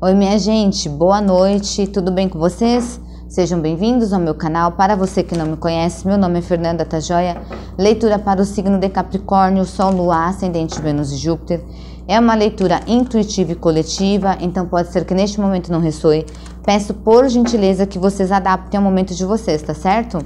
Oi, minha gente, boa noite, tudo bem com vocês? Sejam bem-vindos ao meu canal. Para você que não me conhece, meu nome é Fernanda Tajoia. Leitura para o signo de Capricórnio, Sol, Lua, Ascendente, Vênus e Júpiter. É uma leitura intuitiva e coletiva, então pode ser que neste momento não ressoe. Peço por gentileza que vocês adaptem ao momento de vocês, tá certo?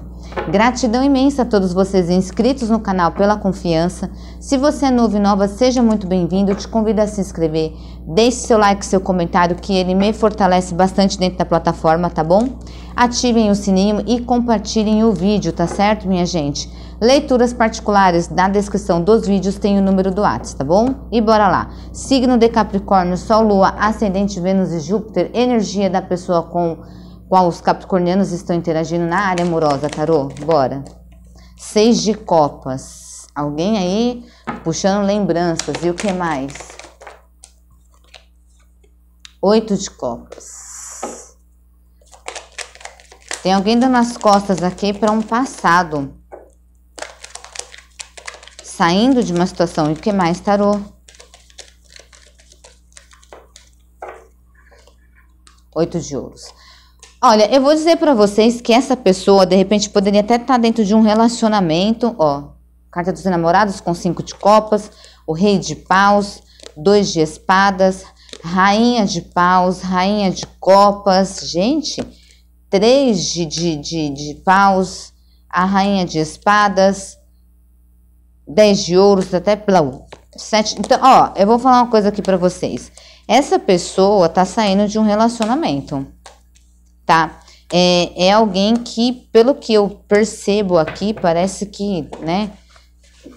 Gratidão imensa a todos vocês inscritos no canal pela confiança. Se você é novo e nova, seja muito bem-vindo. Te convido a se inscrever. Deixe seu like, seu comentário, que ele me fortalece bastante dentro da plataforma, tá bom? Ativem o sininho e compartilhem o vídeo, tá certo, minha gente? Leituras particulares na descrição dos vídeos tem o número do WhatsApp, tá bom? E bora lá. Signo de Capricórnio, Sol, Lua, Ascendente, Vênus e Júpiter, energia da pessoa com qual os capricornianos estão interagindo na área amorosa, tarô? Bora. Seis de copas. Alguém aí puxando lembranças. E o que mais? Oito de copas. Tem alguém dando as costas aqui para um passado. Saindo de uma situação. E o que mais, tarô? Oito de ouros. Olha, eu vou dizer para vocês que essa pessoa, de repente, poderia até estar tá dentro de um relacionamento, ó. Carta dos namorados com cinco de copas, o rei de paus, dois de espadas, rainha de paus, rainha de copas, gente, três de, de, de, de paus, a rainha de espadas, dez de ouros, até pela sete. Então, ó, eu vou falar uma coisa aqui para vocês. Essa pessoa tá saindo de um relacionamento tá? É, é alguém que, pelo que eu percebo aqui, parece que, né,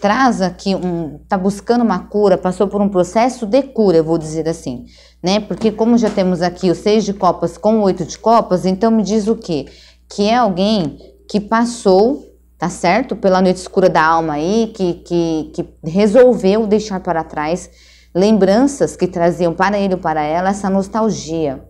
traz aqui um, tá buscando uma cura, passou por um processo de cura, eu vou dizer assim, né? Porque como já temos aqui o seis de copas com oito de copas, então me diz o quê? Que é alguém que passou, tá certo? Pela noite escura da alma aí, que, que, que resolveu deixar para trás lembranças que traziam para ele ou para ela essa nostalgia,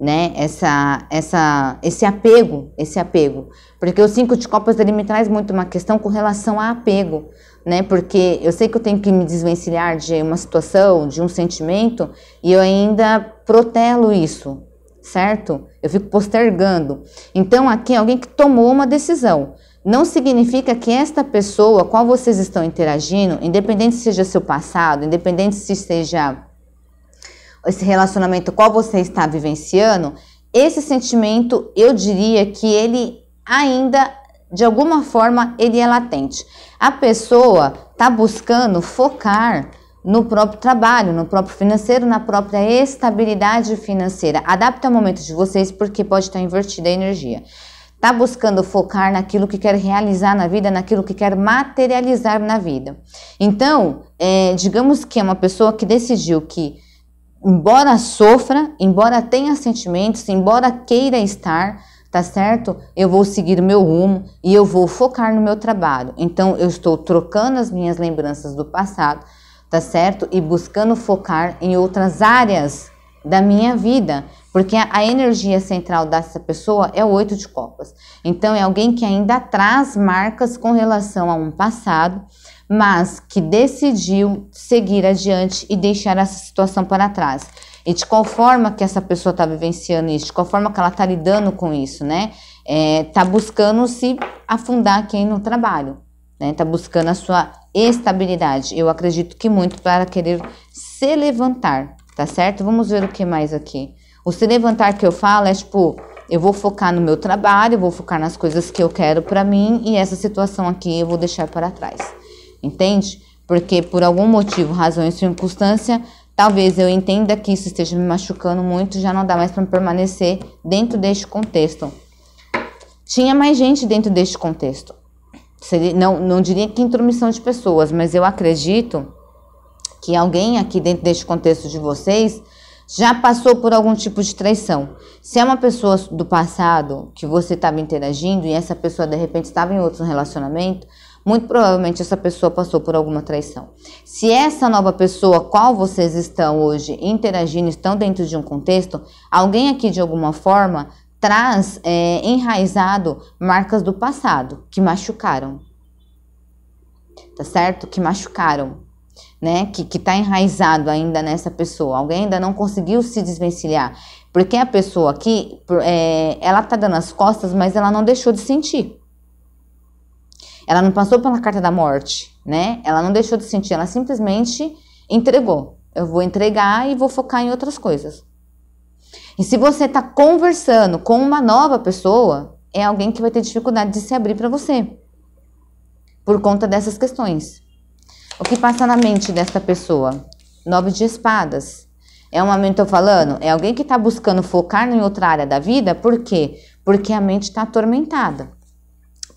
né? Essa, essa, esse apego, esse apego, porque o cinco de copas ele me traz muito uma questão com relação a apego, né? Porque eu sei que eu tenho que me desvencilhar de uma situação, de um sentimento, e eu ainda protelo isso, certo? Eu fico postergando. Então aqui é alguém que tomou uma decisão. Não significa que esta pessoa, qual vocês estão interagindo, independente seja seu passado, independente se seja esse relacionamento qual você está vivenciando, esse sentimento, eu diria que ele ainda, de alguma forma, ele é latente. A pessoa está buscando focar no próprio trabalho, no próprio financeiro, na própria estabilidade financeira. Adapta o momento de vocês porque pode estar invertida a energia. Está buscando focar naquilo que quer realizar na vida, naquilo que quer materializar na vida. Então, é, digamos que é uma pessoa que decidiu que embora sofra, embora tenha sentimentos, embora queira estar, tá certo? Eu vou seguir o meu rumo e eu vou focar no meu trabalho. Então eu estou trocando as minhas lembranças do passado, tá certo? E buscando focar em outras áreas da minha vida, porque a energia central dessa pessoa é o oito de copas. Então é alguém que ainda traz marcas com relação a um passado mas que decidiu seguir adiante e deixar essa situação para trás. E de qual forma que essa pessoa está vivenciando isso, de qual forma que ela está lidando com isso, né? Está é, buscando se afundar aqui no trabalho, né? Está buscando a sua estabilidade. Eu acredito que muito para querer se levantar, tá certo? Vamos ver o que mais aqui. O se levantar que eu falo é tipo, eu vou focar no meu trabalho, eu vou focar nas coisas que eu quero para mim e essa situação aqui eu vou deixar para trás entende? Porque por algum motivo, razão e circunstância, talvez eu entenda que isso esteja me machucando muito, já não dá mais para permanecer dentro deste contexto. Tinha mais gente dentro deste contexto. Seria, não, não diria que intromissão de pessoas, mas eu acredito que alguém aqui dentro deste contexto de vocês já passou por algum tipo de traição. Se é uma pessoa do passado que você estava interagindo e essa pessoa de repente estava em outro relacionamento, muito provavelmente essa pessoa passou por alguma traição. Se essa nova pessoa, qual vocês estão hoje interagindo, estão dentro de um contexto, alguém aqui de alguma forma traz é, enraizado marcas do passado que machucaram, tá certo? Que machucaram, né? Que, que tá enraizado ainda nessa pessoa. Alguém ainda não conseguiu se desvencilhar. Porque a pessoa aqui, é, ela tá dando as costas, mas ela não deixou de sentir. Ela não passou pela carta da morte, né? Ela não deixou de sentir, ela simplesmente entregou. Eu vou entregar e vou focar em outras coisas. E se você está conversando com uma nova pessoa, é alguém que vai ter dificuldade de se abrir para você por conta dessas questões. O que passa na mente dessa pessoa? Nove de espadas. É uma mente, eu falando, é alguém que está buscando focar em outra área da vida, por quê? Porque a mente está atormentada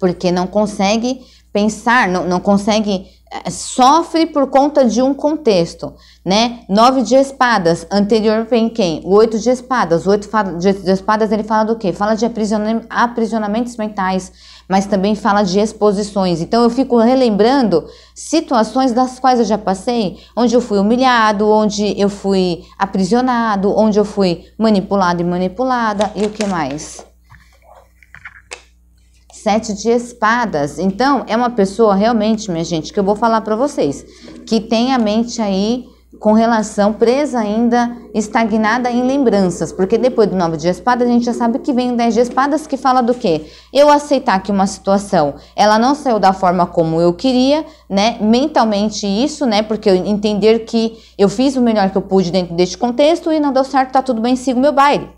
porque não consegue pensar, não, não consegue eh, sofre por conta de um contexto, né? Nove de espadas, anterior vem quem? O oito de espadas, o oito de espadas ele fala do quê? Fala de aprisionamentos mentais, mas também fala de exposições. Então eu fico relembrando situações das quais eu já passei, onde eu fui humilhado, onde eu fui aprisionado, onde eu fui manipulado e manipulada e o que mais? sete de espadas. Então, é uma pessoa realmente, minha gente, que eu vou falar para vocês, que tem a mente aí com relação presa ainda, estagnada em lembranças, porque depois do nove de espadas a gente já sabe que vem o Dez de espadas que fala do quê? Eu aceitar que uma situação, ela não saiu da forma como eu queria, né? Mentalmente isso, né? Porque eu entender que eu fiz o melhor que eu pude dentro deste contexto e não deu certo, tá tudo bem, sigo meu baile,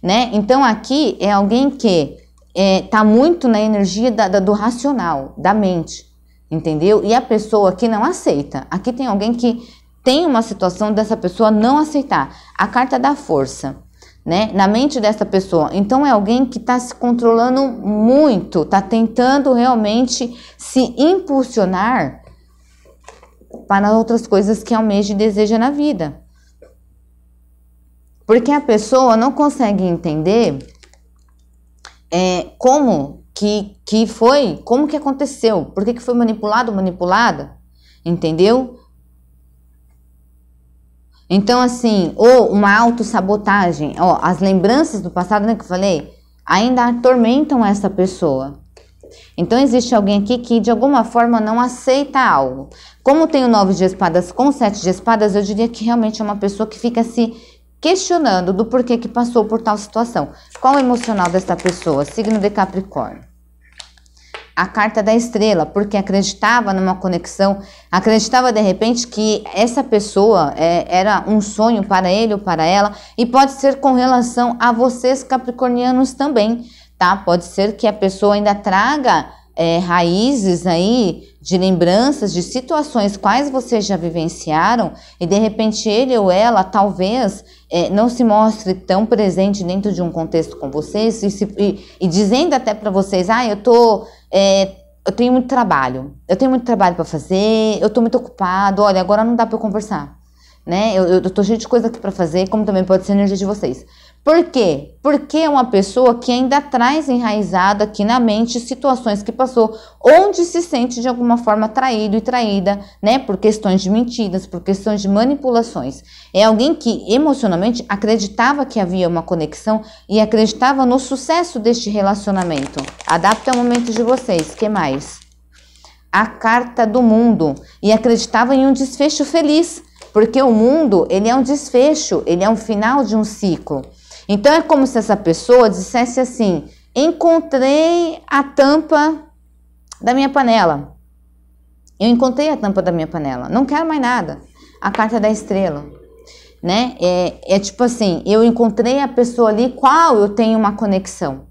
né? Então aqui é alguém que está é, tá muito na energia da, da, do racional, da mente, entendeu? E a pessoa que não aceita. Aqui tem alguém que tem uma situação dessa pessoa não aceitar. A carta da força, né? Na mente dessa pessoa. Então é alguém que está se controlando muito, está tentando realmente se impulsionar para outras coisas que almeja e deseja na vida. Porque a pessoa não consegue entender é, como que, que foi, como que aconteceu, por que, que foi manipulado manipulada, entendeu? Então, assim, ou uma autossabotagem, ó, as lembranças do passado, né, que eu falei, ainda atormentam essa pessoa. Então, existe alguém aqui que de alguma forma não aceita algo. Como tem o nove de espadas com sete de espadas, eu diria que realmente é uma pessoa que fica se questionando do porquê que passou por tal situação. Qual o emocional desta pessoa? Signo de Capricórnio. A carta da estrela, porque acreditava numa conexão, acreditava de repente que essa pessoa é, era um sonho para ele ou para ela, e pode ser com relação a vocês capricornianos também, tá? Pode ser que a pessoa ainda traga é, raízes aí de lembranças de situações quais vocês já vivenciaram e de repente ele ou ela talvez é, não se mostre tão presente dentro de um contexto com vocês e, se, e, e dizendo até para vocês, ah, eu tô é, eu tenho muito trabalho, eu tenho muito trabalho para fazer, eu tô muito ocupado, olha, agora não dá para conversar, né? Eu, eu tô cheio de coisa aqui para fazer, como também pode ser a energia de vocês. Por quê? Porque é uma pessoa que ainda traz enraizada aqui na mente situações que passou, onde se sente de alguma forma traído e traída, né? Por questões de mentiras, por questões de manipulações. É alguém que emocionalmente acreditava que havia uma conexão e acreditava no sucesso deste relacionamento. Adapta ao momento de vocês. Que mais? A carta do mundo e acreditava em um desfecho feliz. Porque o mundo, ele é um desfecho, ele é um final de um ciclo. Então é como se essa pessoa dissesse assim: encontrei a tampa da minha panela. Eu encontrei a tampa da minha panela. Não quero mais nada. A carta é da estrela. Né? É, é tipo assim, eu encontrei a pessoa ali, qual eu tenho uma conexão.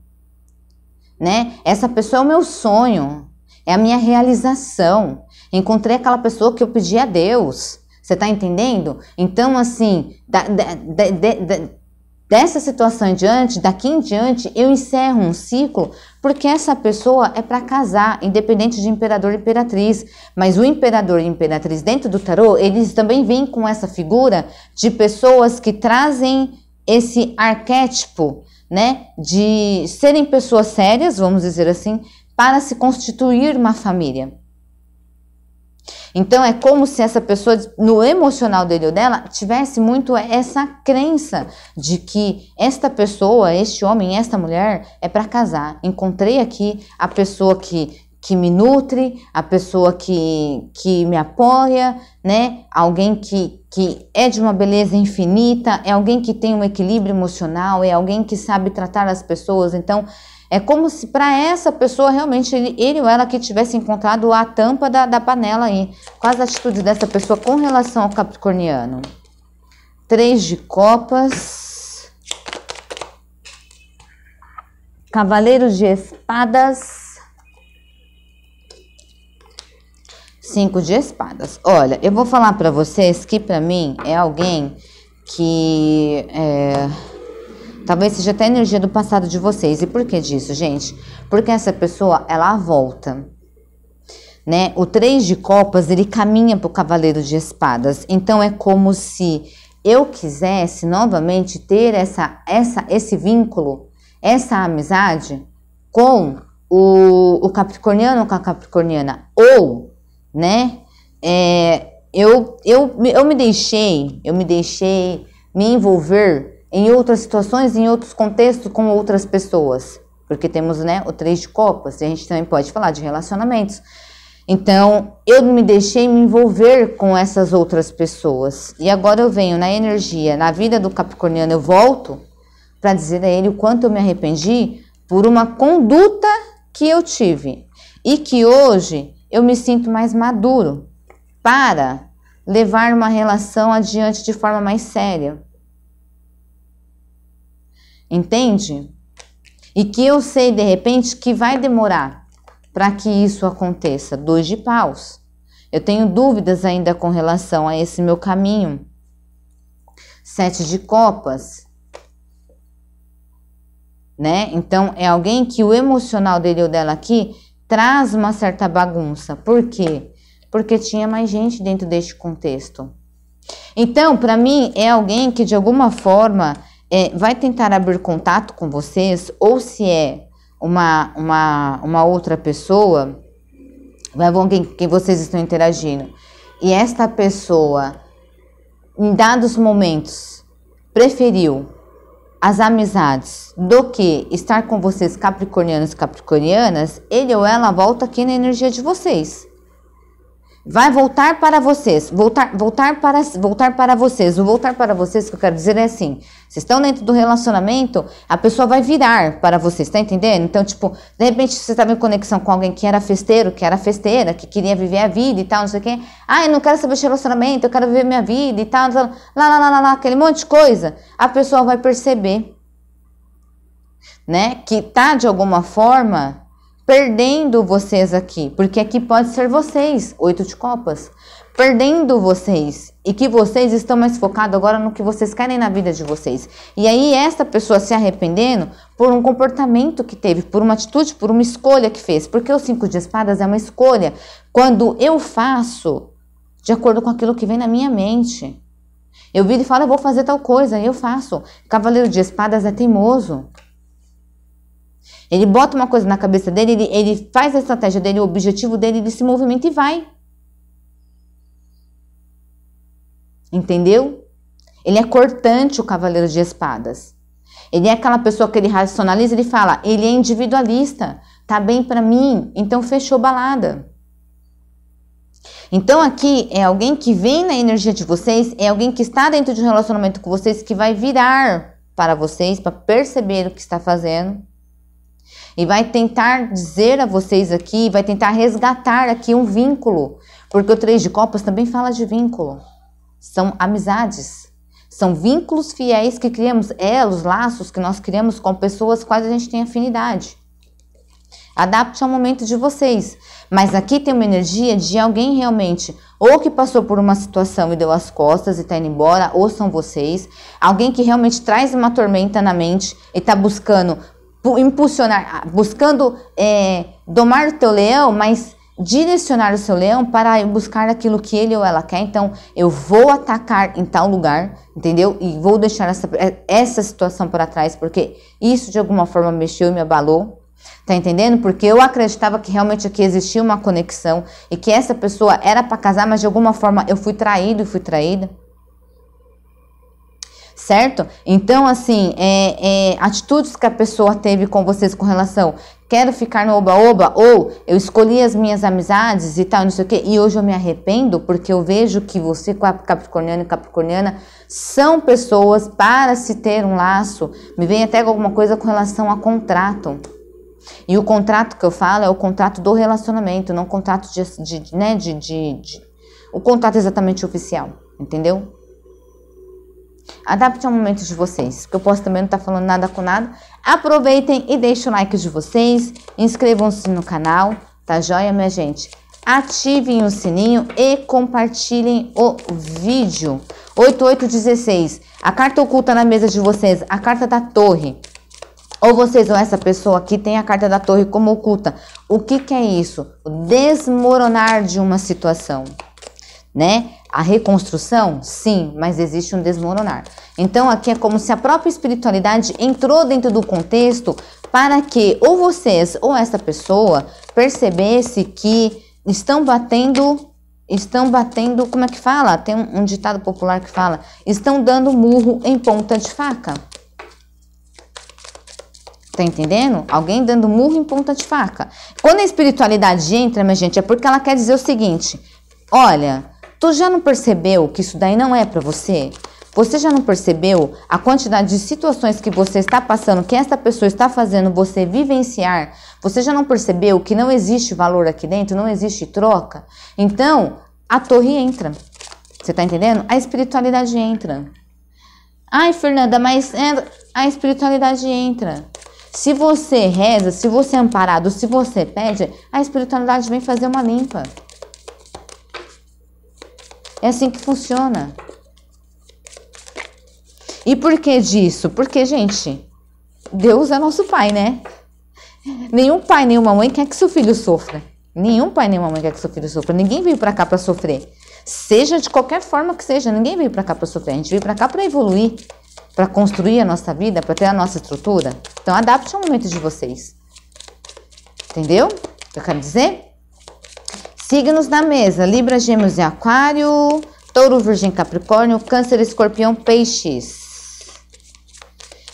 Né? Essa pessoa é o meu sonho, é a minha realização. Encontrei aquela pessoa que eu pedi a Deus. Você tá entendendo? Então, assim, da, da, da, Dessa situação em diante, daqui em diante, eu encerro um ciclo porque essa pessoa é para casar, independente de imperador e imperatriz. Mas o imperador e imperatriz dentro do tarô, eles também vêm com essa figura de pessoas que trazem esse arquétipo, né, de serem pessoas sérias, vamos dizer assim, para se constituir uma família. Então é como se essa pessoa, no emocional dele ou dela, tivesse muito essa crença de que esta pessoa, este homem, esta mulher é para casar. Encontrei aqui a pessoa que que me nutre, a pessoa que, que me apoia, né? Alguém que, que é de uma beleza infinita, é alguém que tem um equilíbrio emocional, é alguém que sabe tratar as pessoas. Então, é como se para essa pessoa realmente ele, ele, ou ela que tivesse encontrado a tampa da, da panela aí. Quais as atitudes dessa pessoa com relação ao capricorniano? Três de copas. Cavaleiros de espadas. Cinco de espadas. Olha, eu vou falar para vocês que para mim é alguém que... É Talvez seja até a energia do passado de vocês. E por que disso, gente? Porque essa pessoa, ela volta. Né? O três de copas, ele caminha para o cavaleiro de espadas. Então é como se eu quisesse novamente ter essa, essa, esse vínculo, essa amizade com o, o capricorniano ou com a capricorniana. Ou, né? É, eu, eu, eu me deixei, eu me deixei me envolver em outras situações, em outros contextos, com outras pessoas. Porque temos né, o três de copas, e a gente também pode falar de relacionamentos. Então, eu me deixei me envolver com essas outras pessoas. E agora eu venho na energia, na vida do Capricorniano, eu volto para dizer a ele o quanto eu me arrependi por uma conduta que eu tive. E que hoje eu me sinto mais maduro para levar uma relação adiante de forma mais séria. Entende? E que eu sei de repente que vai demorar para que isso aconteça. Dois de paus. Eu tenho dúvidas ainda com relação a esse meu caminho. Sete de copas. Né? Então é alguém que o emocional dele ou dela aqui traz uma certa bagunça. Por quê? Porque tinha mais gente dentro deste contexto. Então, para mim, é alguém que de alguma forma é, vai tentar abrir contato com vocês, ou se é uma, uma, uma outra pessoa, vai com quem, quem vocês estão interagindo, e esta pessoa, em dados momentos, preferiu as amizades do que estar com vocês capricornianos e capricornianas, ele ou ela volta aqui na energia de vocês vai voltar para vocês, voltar, voltar para, voltar para vocês. O voltar para vocês que eu quero dizer é assim: vocês estão dentro do relacionamento, a pessoa vai virar para vocês, tá entendendo? Então, tipo, de repente você tá estava em conexão com alguém que era festeiro, que era festeira, que queria viver a vida e tal, não sei o quê. Ah, eu não quero saber de relacionamento, eu quero viver minha vida e tal, lá, lá, lá, lá, lá, aquele monte de coisa. A pessoa vai perceber, né, que tá de alguma forma perdendo vocês aqui, porque aqui pode ser vocês, oito de copas, perdendo vocês e que vocês estão mais focados agora no que vocês querem na vida de vocês. E aí essa pessoa se arrependendo por um comportamento que teve, por uma atitude, por uma escolha que fez, porque o cinco de espadas é uma escolha. Quando eu faço de acordo com aquilo que vem na minha mente. Eu viro e falo, eu vou fazer tal coisa, e eu faço. Cavaleiro de espadas é teimoso. Ele bota uma coisa na cabeça dele, ele, ele faz a estratégia dele, o objetivo dele, ele se movimenta e vai. Entendeu? Ele é cortante, o cavaleiro de espadas. Ele é aquela pessoa que ele racionaliza, ele fala, ele é individualista, tá bem para mim, então fechou balada. Então aqui é alguém que vem na energia de vocês, é alguém que está dentro de um relacionamento com vocês, que vai virar para vocês, para perceber o que está fazendo e vai tentar dizer a vocês aqui, vai tentar resgatar aqui um vínculo, porque o Três de Copas também fala de vínculo. São amizades, são vínculos fiéis que criamos, elos, laços que nós criamos com pessoas com quais a gente tem afinidade. Adapte ao momento de vocês, mas aqui tem uma energia de alguém realmente ou que passou por uma situação e deu as costas e tá indo embora, ou são vocês, alguém que realmente traz uma tormenta na mente e tá buscando impulsionar, ah, buscando é, domar o teu leão, mas direcionar o seu leão para buscar aquilo que ele ou ela quer. Então, eu vou atacar em tal lugar, entendeu? E vou deixar essa, é, essa situação para trás, porque isso de alguma forma mexeu e me abalou. Tá entendendo? Porque eu acreditava que realmente aqui existia uma conexão e que essa pessoa era para casar, mas de alguma forma eu fui traído e fui traída certo? Então, assim, é, é, atitudes que a pessoa teve com vocês com relação quero ficar no oba-oba, ou eu escolhi as minhas amizades e tal, não sei o quê. e hoje eu me arrependo porque eu vejo que você, capricorniano e capricorniana, são pessoas para se ter um laço. Me vem até alguma coisa com relação a contrato. E o contrato que eu falo é o contrato do relacionamento, não contrato de, de né, de, de, de o contrato é exatamente oficial, entendeu? Adapte ao momento de vocês, que eu posso também não estar tá falando nada com nada. Aproveitem e deixem o like de vocês, inscrevam-se no canal, tá joia, minha gente? Ativem o sininho e compartilhem o vídeo. 8816. A carta oculta na mesa de vocês, a carta da torre. Ou vocês ou essa pessoa aqui tem a carta da torre como oculta. O que, que é isso? desmoronar de uma situação né? A reconstrução, sim, mas existe um desmoronar. Então aqui é como se a própria espiritualidade entrou dentro do contexto para que ou vocês ou essa pessoa percebesse que estão batendo estão batendo, como é que fala? Tem um, um ditado popular que fala: estão dando murro em ponta de faca. Tá entendendo? Alguém dando murro em ponta de faca. Quando a espiritualidade entra, minha gente, é porque ela quer dizer o seguinte: olha, Tu já não percebeu que isso daí não é para você? Você já não percebeu a quantidade de situações que você está passando, que essa pessoa está fazendo você vivenciar? Você já não percebeu que não existe valor aqui dentro, não existe troca? Então, a torre entra. Você está entendendo? A espiritualidade entra. Ai, Fernanda, mas é, a espiritualidade entra. Se você reza, se você é amparado, se você pede, a espiritualidade vem fazer uma limpa. É assim que funciona. E por que disso? Porque, gente, Deus é nosso pai, né? Nenhum pai, nenhuma mãe quer que seu filho sofra. Nenhum pai, nenhuma mãe quer que seu filho sofra. Ninguém veio para cá para sofrer. Seja de qualquer forma que seja, ninguém veio para cá para sofrer. A gente veio para cá para evoluir, para construir a nossa vida, para ter a nossa estrutura. Então, adapte ao momento de vocês. Entendeu? O que eu quero dizer? Signos da mesa: Libra, Gêmeos e Aquário, Touro, Virgem, Capricórnio, Câncer, Escorpião, Peixes.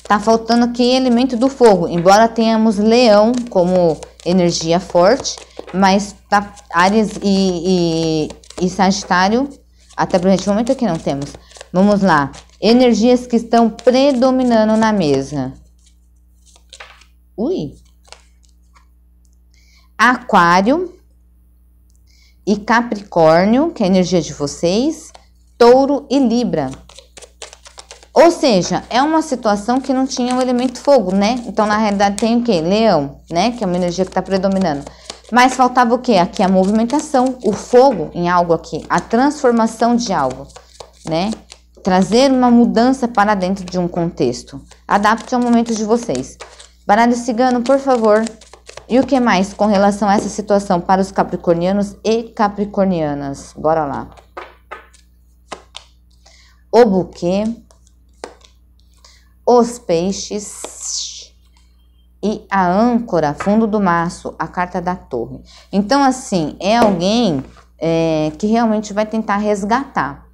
Tá faltando aqui elemento do fogo, embora tenhamos Leão como energia forte, mas tá Ares e, e, e Sagitário até o presente momento aqui não temos. Vamos lá. Energias que estão predominando na mesa. Ui. Aquário, e Capricórnio, que é a energia de vocês, Touro e Libra. Ou seja, é uma situação que não tinha o elemento fogo, né? Então, na realidade, tem o quê? Leão, né? Que é uma energia que está predominando. Mas faltava o quê? Aqui a movimentação, o fogo em algo aqui, a transformação de algo, né? Trazer uma mudança para dentro de um contexto. Adapte ao momento de vocês. Baralho cigano, por favor. E o que mais com relação a essa situação para os capricornianos e capricornianas? Bora lá. O buquê, os peixes e a âncora, fundo do maço, a carta da torre. Então, assim, é alguém é, que realmente vai tentar resgatar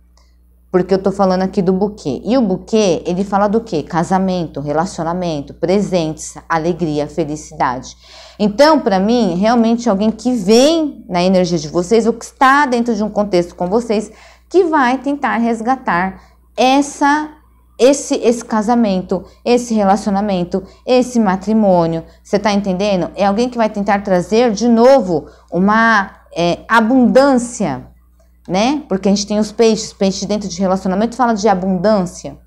porque eu tô falando aqui do buquê. E o buquê, ele fala do quê? Casamento, relacionamento, presentes alegria, felicidade. Então, para mim, realmente alguém que vem na energia de vocês ou que está dentro de um contexto com vocês, que vai tentar resgatar essa esse, esse casamento, esse relacionamento, esse matrimônio. Você está entendendo? É alguém que vai tentar trazer de novo uma é, abundância né? Porque a gente tem os peixes, peixes dentro de relacionamento fala de abundância,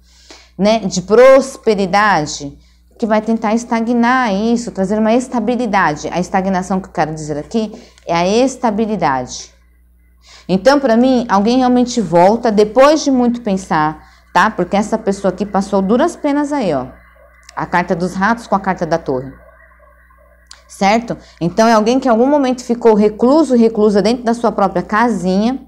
né? De prosperidade, que vai tentar estagnar isso, trazer uma estabilidade. A estagnação que eu quero dizer aqui é a estabilidade. Então, para mim, alguém realmente volta depois de muito pensar, tá? Porque essa pessoa aqui passou duras penas aí, ó. A carta dos ratos com a carta da torre certo? Então é alguém que em algum momento ficou recluso, reclusa dentro da sua própria casinha,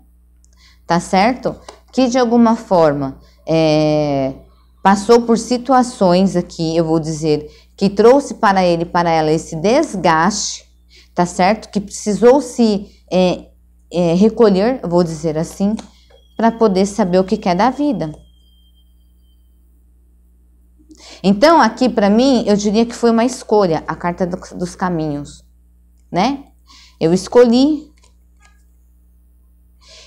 tá certo? Que de alguma forma é, passou por situações aqui, eu vou dizer, que trouxe para ele, para ela esse desgaste, tá certo? Que precisou se é, é, recolher, vou dizer assim, para poder saber o que quer é da vida. Então, aqui para mim, eu diria que foi uma escolha, a carta do, dos caminhos, né? Eu escolhi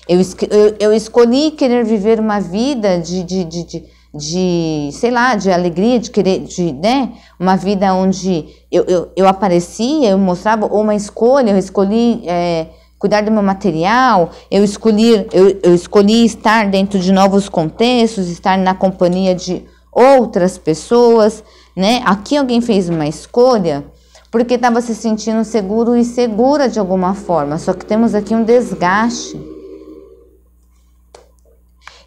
eu, eu, eu escolhi querer viver uma vida de, de, de, de de, sei lá, de alegria, de querer, de, né, uma vida onde eu, eu, eu aparecia, eu mostrava uma escolha, eu escolhi é, cuidar do meu material, eu escolhi, eu, eu escolhi estar dentro de novos contextos, estar na companhia de outras pessoas, né, aqui alguém fez uma escolha porque estava se sentindo seguro e segura de alguma forma, só que temos aqui um desgaste,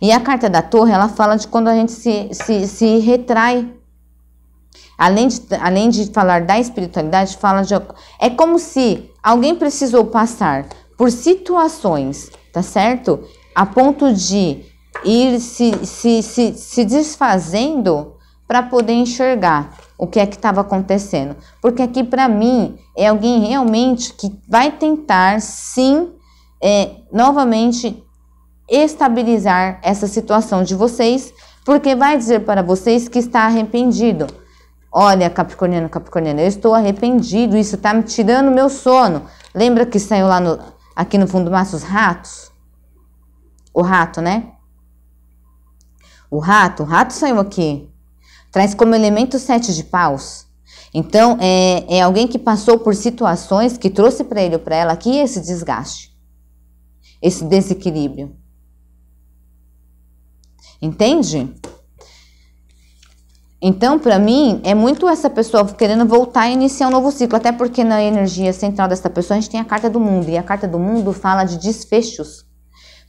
e a carta da torre, ela fala de quando a gente se, se, se retrai. Além de, além de falar da espiritualidade, fala de. É como se alguém precisou passar por situações, tá certo? A ponto de ir se, se, se, se desfazendo para poder enxergar o que é que estava acontecendo. Porque aqui, para mim, é alguém realmente que vai tentar, sim, é, novamente estabilizar essa situação de vocês, porque vai dizer para vocês que está arrependido. Olha, Capricorniano, Capricorniano, eu estou arrependido, isso está me tirando meu sono. Lembra que saiu lá no, aqui no fundo do maço os ratos? O rato, né? O rato, o rato saiu aqui. Traz como elemento sete de paus. Então, é, é alguém que passou por situações que trouxe para ele ou para ela aqui esse desgaste, esse desequilíbrio. Entende? Então, para mim, é muito essa pessoa querendo voltar e iniciar um novo ciclo, até porque na energia central dessa pessoa a gente tem a carta do mundo, e a carta do mundo fala de desfechos,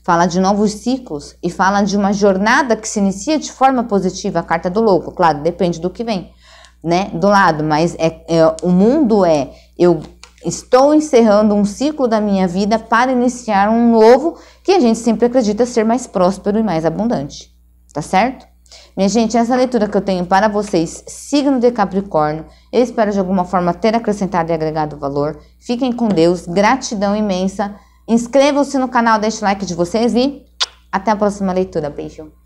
fala de novos ciclos e fala de uma jornada que se inicia de forma positiva, a carta do louco, claro, depende do que vem, né, do lado, mas é, é o mundo é eu estou encerrando um ciclo da minha vida para iniciar um novo que a gente sempre acredita ser mais próspero e mais abundante tá certo? Minha gente, essa é leitura que eu tenho para vocês, signo de Capricórnio. Eu espero de alguma forma ter acrescentado e agregado valor. Fiquem com Deus, gratidão imensa. Inscrevam-se no canal, deixe o like de vocês e até a próxima leitura. Beijo.